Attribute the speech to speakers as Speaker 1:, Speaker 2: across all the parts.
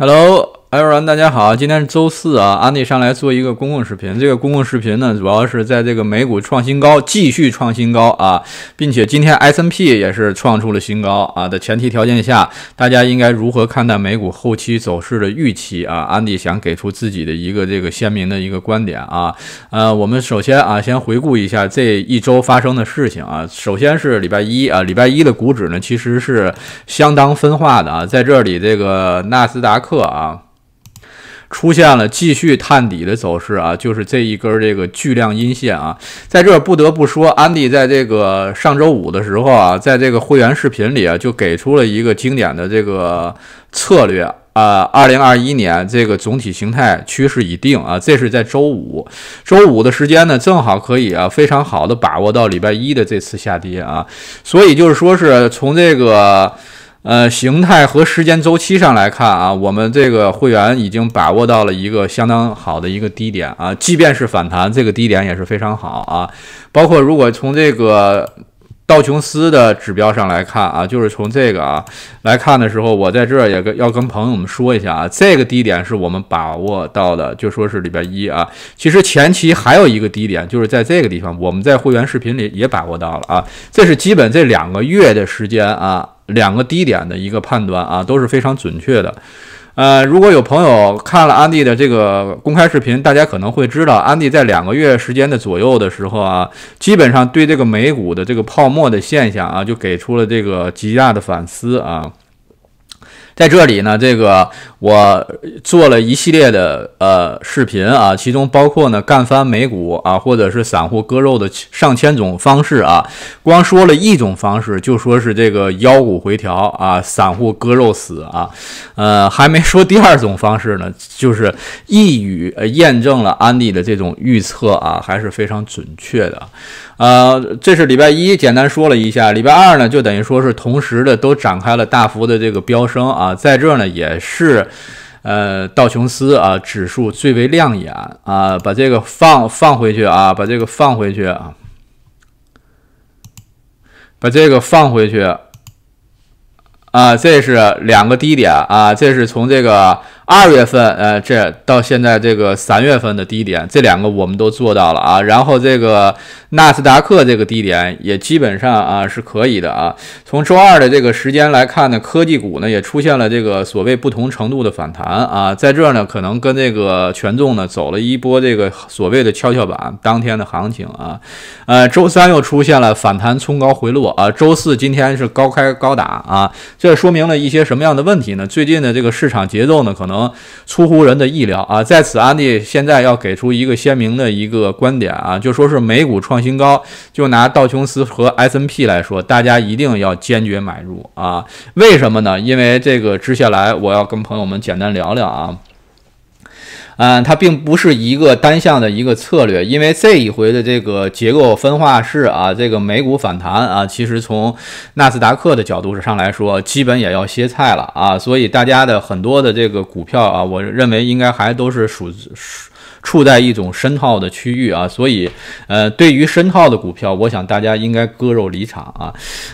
Speaker 1: Hello, 朋友们，大家好，今天是周四啊。安迪上来做一个公共视频。这个公共视频呢，主要是在这个美股创新高，继续创新高啊，并且今天 S N P 也是创出了新高啊的前提条件下，大家应该如何看待美股后期走势的预期啊？安迪想给出自己的一个这个鲜明的一个观点啊。呃，我们首先啊，先回顾一下这一周发生的事情啊。首先是礼拜一啊，礼拜一的股指呢，其实是相当分化的啊，在这里这个纳斯达克啊。出现了继续探底的走势啊，就是这一根这个巨量阴线啊，在这不得不说安迪在这个上周五的时候啊，在这个会员视频里啊，就给出了一个经典的这个策略啊，二零二一年这个总体形态趋势已定啊，这是在周五，周五的时间呢，正好可以啊，非常好的把握到礼拜一的这次下跌啊，所以就是说是从这个。呃，形态和时间周期上来看啊，我们这个会员已经把握到了一个相当好的一个低点啊，即便是反弹，这个低点也是非常好啊，包括如果从这个。道琼斯的指标上来看啊，就是从这个啊来看的时候，我在这儿也跟要跟朋友们说一下啊，这个低点是我们把握到的，就说是礼拜一啊。其实前期还有一个低点，就是在这个地方，我们在会员视频里也把握到了啊。这是基本这两个月的时间啊，两个低点的一个判断啊，都是非常准确的。呃，如果有朋友看了安迪的这个公开视频，大家可能会知道，安迪在两个月时间的左右的时候啊，基本上对这个美股的这个泡沫的现象啊，就给出了这个极大的反思啊。在这里呢，这个我做了一系列的呃视频啊，其中包括呢干翻美股啊，或者是散户割肉的上千种方式啊。光说了一种方式，就说是这个腰股回调啊，散户割肉死啊。呃，还没说第二种方式呢，就是一语呃验证了安迪的这种预测啊，还是非常准确的。呃，这是礼拜一简单说了一下，礼拜二呢就等于说是同时的都展开了大幅的这个飙升。啊，在这儿呢，也是，呃，道琼斯啊，指数最为亮眼啊，把这个放放回去啊，把这个放回去啊，把这个放回去啊，这是两个低点啊，这是从这个。二月份，呃，这到现在这个三月份的低点，这两个我们都做到了啊。然后这个纳斯达克这个低点也基本上啊是可以的啊。从周二的这个时间来看呢，科技股呢也出现了这个所谓不同程度的反弹啊。在这呢，可能跟这个权重呢走了一波这个所谓的跷跷板当天的行情啊。呃，周三又出现了反弹冲高回落啊。周四今天是高开高打啊，这说明了一些什么样的问题呢？最近的这个市场节奏呢，可能。出乎人的意料啊！在此，安迪现在要给出一个鲜明的一个观点啊，就说是美股创新高，就拿道琼斯和 S N P 来说，大家一定要坚决买入啊！为什么呢？因为这个接下来我要跟朋友们简单聊聊啊。嗯，它并不是一个单向的一个策略，因为这一回的这个结构分化是啊，这个美股反弹啊，其实从纳斯达克的角度上来说，基本也要歇菜了啊，所以大家的很多的这个股票啊，我认为应该还都是属属。处在一种深套的区域啊，所以，呃，对于深套的股票，我想大家应该割肉离场啊。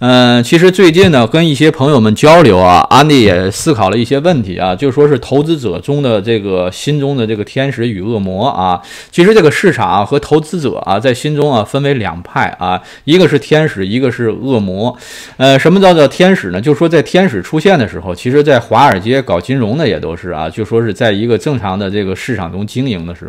Speaker 1: 嗯，其实最近呢，跟一些朋友们交流啊，安迪也思考了一些问题啊，就说是投资者中的这个心中的这个天使与恶魔啊。其实这个市场和投资者啊，在心中啊分为两派啊，一个是天使，一个是恶魔。呃，什么叫做天使呢？就说在天使出现的时候，其实，在华尔街搞金融的也都是啊，就说是在一个正常的这个市场中经营的时候。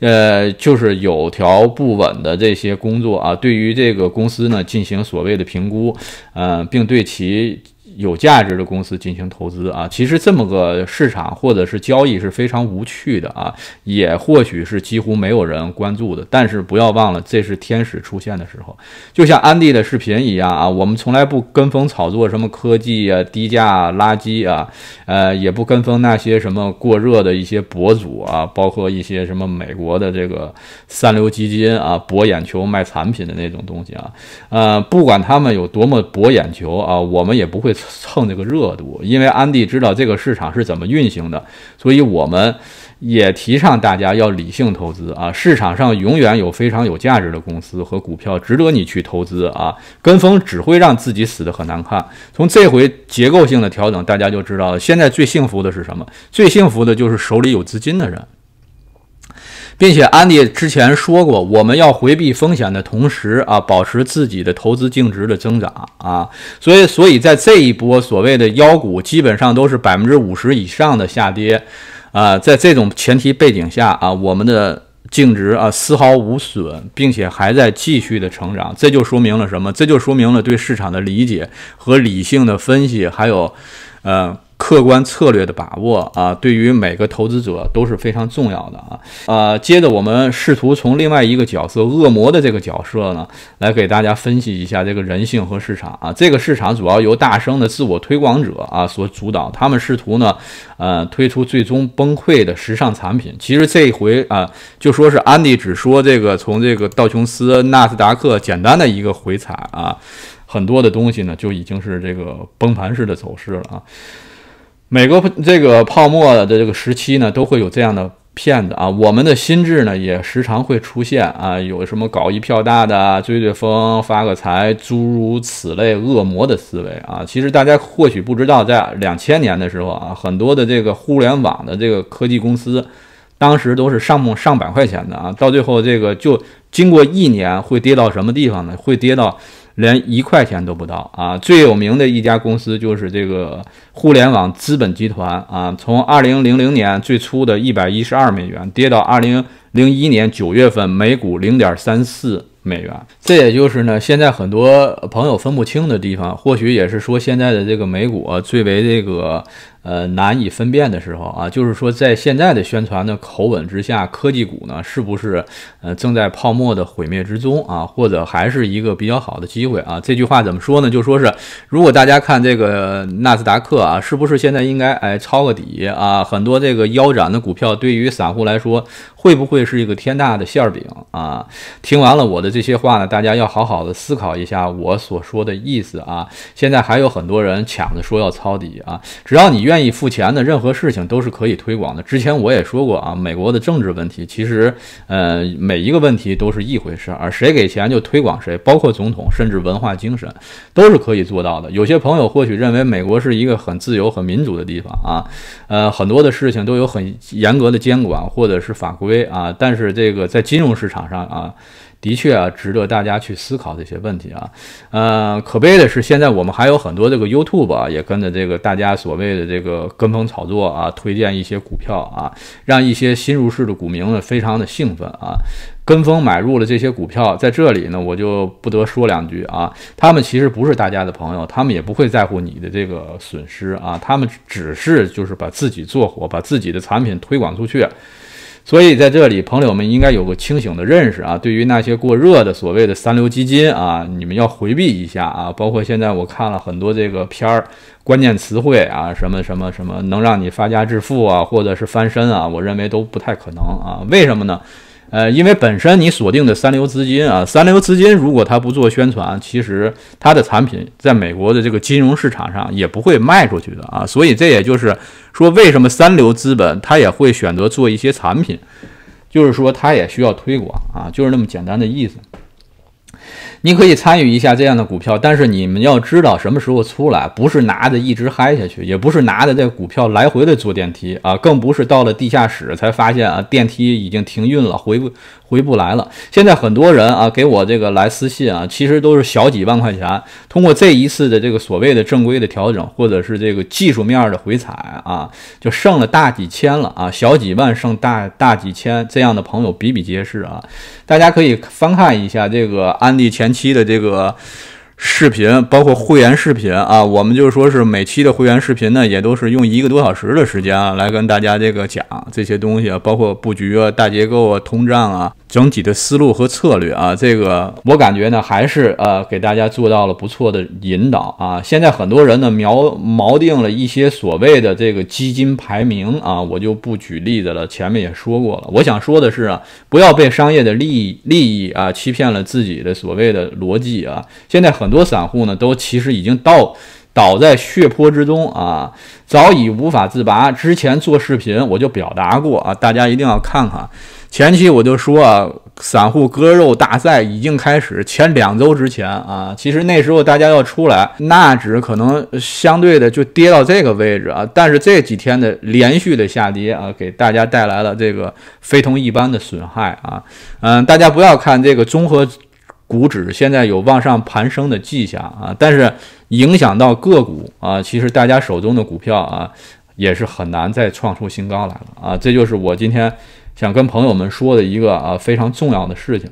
Speaker 1: 呃，就是有条不紊的这些工作啊，对于这个公司呢进行所谓的评估，嗯，并对其。有价值的公司进行投资啊，其实这么个市场或者是交易是非常无趣的啊，也或许是几乎没有人关注的。但是不要忘了，这是天使出现的时候，就像安迪的视频一样啊。我们从来不跟风炒作什么科技啊、低价垃圾啊，呃，也不跟风那些什么过热的一些博主啊，包括一些什么美国的这个三流基金啊，博眼球卖产品的那种东西啊，呃，不管他们有多么博眼球啊，我们也不会。蹭这个热度，因为安迪知道这个市场是怎么运行的，所以我们也提倡大家要理性投资啊！市场上永远有非常有价值的公司和股票值得你去投资啊！跟风只会让自己死得很难看。从这回结构性的调整，大家就知道了，现在最幸福的是什么？最幸福的就是手里有资金的人。并且安迪之前说过，我们要回避风险的同时啊，保持自己的投资净值的增长啊，所以，所以在这一波所谓的妖股，基本上都是百分之五十以上的下跌啊，在这种前提背景下啊，我们的净值啊丝毫无损，并且还在继续的成长，这就说明了什么？这就说明了对市场的理解和理性的分析，还有，呃。客观策略的把握啊，对于每个投资者都是非常重要的啊。呃，接着我们试图从另外一个角色——恶魔的这个角色呢，来给大家分析一下这个人性和市场啊。这个市场主要由大声的自我推广者啊所主导，他们试图呢，呃，推出最终崩溃的时尚产品。其实这一回啊，就说是安迪只说这个从这个道琼斯、纳斯达克简单的一个回踩啊，很多的东西呢就已经是这个崩盘式的走势了啊。每个这个泡沫的这个时期呢，都会有这样的骗子啊。我们的心智呢，也时常会出现啊，有什么搞一票大的、追追风、发个财，诸如此类恶魔的思维啊。其实大家或许不知道，在两千年的时候啊，很多的这个互联网的这个科技公司，当时都是上不上百块钱的啊。到最后这个就经过一年会跌到什么地方呢？会跌到。连一块钱都不到啊！最有名的一家公司就是这个互联网资本集团啊，从二零零零年最初的一百一十二美元跌到二零零一年九月份每股零点三四美元，这也就是呢，现在很多朋友分不清的地方，或许也是说现在的这个美股最为这个。呃，难以分辨的时候啊，就是说，在现在的宣传的口吻之下，科技股呢，是不是呃正在泡沫的毁灭之中啊，或者还是一个比较好的机会啊？这句话怎么说呢？就说是，如果大家看这个纳斯达克啊，是不是现在应该哎抄个底啊？很多这个腰斩的股票，对于散户来说。会不会是一个天大的馅儿饼啊？听完了我的这些话呢，大家要好好的思考一下我所说的意思啊。现在还有很多人抢着说要抄底啊，只要你愿意付钱的任何事情都是可以推广的。之前我也说过啊，美国的政治问题其实，呃，每一个问题都是一回事儿，谁给钱就推广谁，包括总统，甚至文化精神都是可以做到的。有些朋友或许认为美国是一个很自由、很民主的地方啊，呃，很多的事情都有很严格的监管或者是法规。啊！但是这个在金融市场上啊，的确啊，值得大家去思考这些问题啊。呃，可悲的是，现在我们还有很多这个 YouTube 啊，也跟着这个大家所谓的这个跟风炒作啊，推荐一些股票啊，让一些新入市的股民呢，非常的兴奋啊，跟风买入了这些股票。在这里呢，我就不得说两句啊，他们其实不是大家的朋友，他们也不会在乎你的这个损失啊，他们只是就是把自己做火，把自己的产品推广出去。所以在这里，朋友们应该有个清醒的认识啊。对于那些过热的所谓的三流基金啊，你们要回避一下啊。包括现在我看了很多这个片儿，关键词汇啊，什么什么什么，能让你发家致富啊，或者是翻身啊，我认为都不太可能啊。为什么呢？呃，因为本身你锁定的三流资金啊，三流资金如果它不做宣传，其实它的产品在美国的这个金融市场上也不会卖出去的啊，所以这也就是说，为什么三流资本它也会选择做一些产品，就是说它也需要推广啊，就是那么简单的意思。你可以参与一下这样的股票，但是你们要知道什么时候出来，不是拿着一直嗨下去，也不是拿着这股票来回的坐电梯啊，更不是到了地下室才发现啊电梯已经停运了，回不。回不来了。现在很多人啊，给我这个来私信啊，其实都是小几万块钱。通过这一次的这个所谓的正规的调整，或者是这个技术面的回踩啊，就剩了大几千了啊，小几万剩大大几千，这样的朋友比比皆是啊。大家可以翻看一下这个安利前期的这个。视频包括会员视频啊，我们就说是每期的会员视频呢，也都是用一个多小时的时间啊，来跟大家这个讲这些东西啊，包括布局啊、大结构啊、通胀啊、整体的思路和策略啊，这个我感觉呢，还是呃给大家做到了不错的引导啊。现在很多人呢锚锚定了一些所谓的这个基金排名啊，我就不举例子了，前面也说过了。我想说的是啊，不要被商业的利益利益啊欺骗了自己的所谓的逻辑啊，现在很。很多散户呢，都其实已经倒，倒在血泊之中啊，早已无法自拔。之前做视频我就表达过啊，大家一定要看看。前期我就说啊，散户割肉大赛已经开始。前两周之前啊，其实那时候大家要出来，纳指可能相对的就跌到这个位置啊。但是这几天的连续的下跌啊，给大家带来了这个非同一般的损害啊。嗯，大家不要看这个综合。股指现在有往上攀升的迹象啊，但是影响到个股啊，其实大家手中的股票啊也是很难再创出新高来了啊，这就是我今天想跟朋友们说的一个啊非常重要的事情。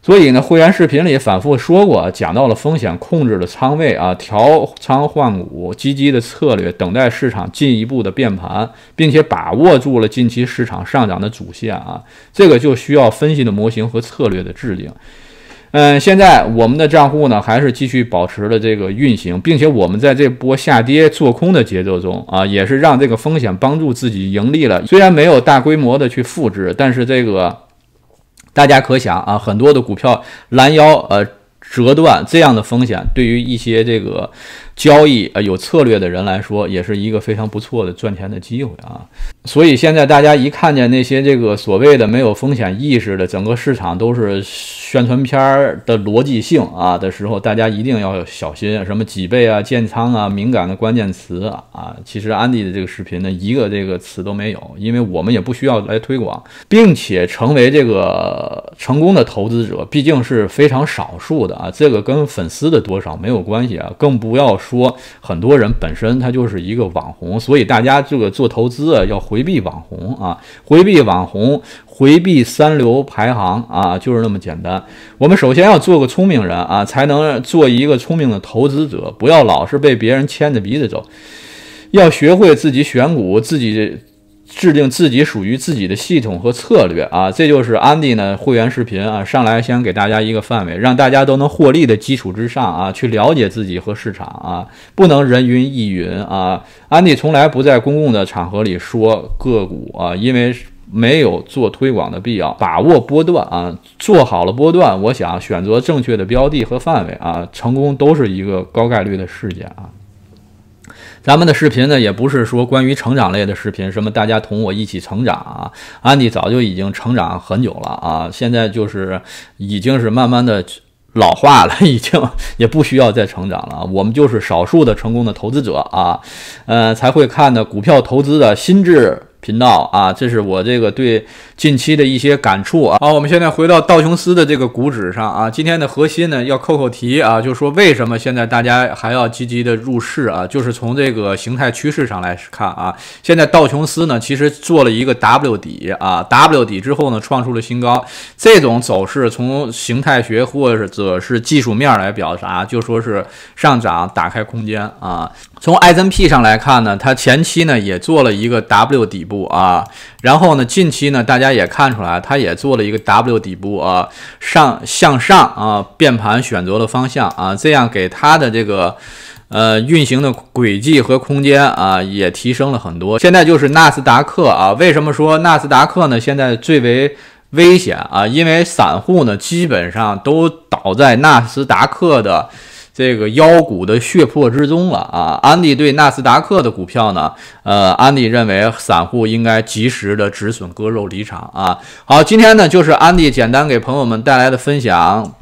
Speaker 1: 所以呢，会员视频里反复说过，讲到了风险控制的仓位啊，调仓换股、积极的策略，等待市场进一步的变盘，并且把握住了近期市场上涨的主线啊，这个就需要分析的模型和策略的制定。嗯，现在我们的账户呢还是继续保持了这个运行，并且我们在这波下跌做空的节奏中啊，也是让这个风险帮助自己盈利了。虽然没有大规模的去复制，但是这个大家可想啊，很多的股票拦腰呃折断这样的风险，对于一些这个。交易呃，有策略的人来说，也是一个非常不错的赚钱的机会啊。所以现在大家一看见那些这个所谓的没有风险意识的，整个市场都是宣传片的逻辑性啊的时候，大家一定要小心什么几倍啊、建仓啊、敏感的关键词啊啊。其实安迪的这个视频呢，一个这个词都没有，因为我们也不需要来推广，并且成为这个成功的投资者，毕竟是非常少数的啊。这个跟粉丝的多少没有关系啊，更不要说。说很多人本身他就是一个网红，所以大家这个做投资啊，要回避网红啊，回避网红，回避三流排行啊，就是那么简单。我们首先要做个聪明人啊，才能做一个聪明的投资者，不要老是被别人牵着鼻子走，要学会自己选股，自己。制定自己属于自己的系统和策略啊，这就是安迪呢会员视频啊，上来先给大家一个范围，让大家都能获利的基础之上啊，去了解自己和市场啊，不能人云亦云啊。安迪从来不在公共的场合里说个股啊，因为没有做推广的必要。把握波段啊，做好了波段，我想选择正确的标的和范围啊，成功都是一个高概率的事件啊。咱们的视频呢，也不是说关于成长类的视频，什么大家同我一起成长啊，安迪早就已经成长很久了啊，现在就是已经是慢慢的老化了，已经也不需要再成长了。我们就是少数的成功的投资者啊，呃，才会看的股票投资的心智。频道啊，这是我这个对近期的一些感触啊。好，我们现在回到道琼斯的这个股指上啊。今天的核心呢，要扣扣题啊，就是说为什么现在大家还要积极的入市啊？就是从这个形态趋势上来看啊，现在道琼斯呢，其实做了一个 W 底啊，W 底之后呢，创出了新高。这种走势从形态学或者是技术面来表达，就说是上涨打开空间啊。从 S&P 上来看呢，它前期呢也做了一个 W 底部。啊，然后呢？近期呢，大家也看出来，它也做了一个 W 底部啊，上向上啊，变盘选择了方向啊，这样给它的这个呃运行的轨迹和空间啊，也提升了很多。现在就是纳斯达克啊，为什么说纳斯达克呢？现在最为危险啊，因为散户呢基本上都倒在纳斯达克的。这个妖股的血泊之中了啊！安迪对纳斯达克的股票呢？呃，安迪认为散户应该及时的止损割肉离场啊！好，今天呢就是安迪简单给朋友们带来的分享。